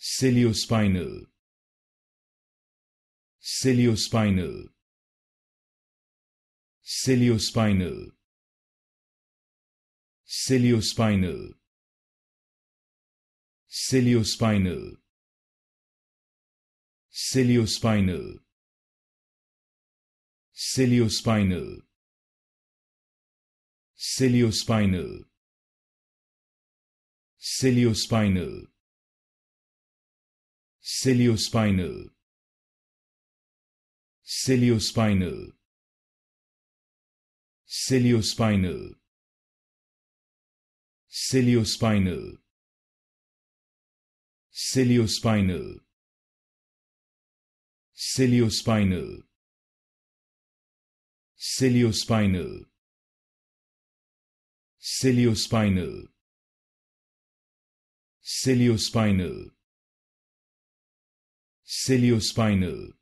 Ciliospinal Ciliospinal Ciliospinal Ciliospinal Ciliospinal Ciliospinal Ciliospinal Ciliospinal Ciliospinal Ciliospinal Ciliospinal Ciliospinal Ciliospinal Ciliospinal Ciliospinal Ciliospinal Ciliospinal Ciliospinal celiospinal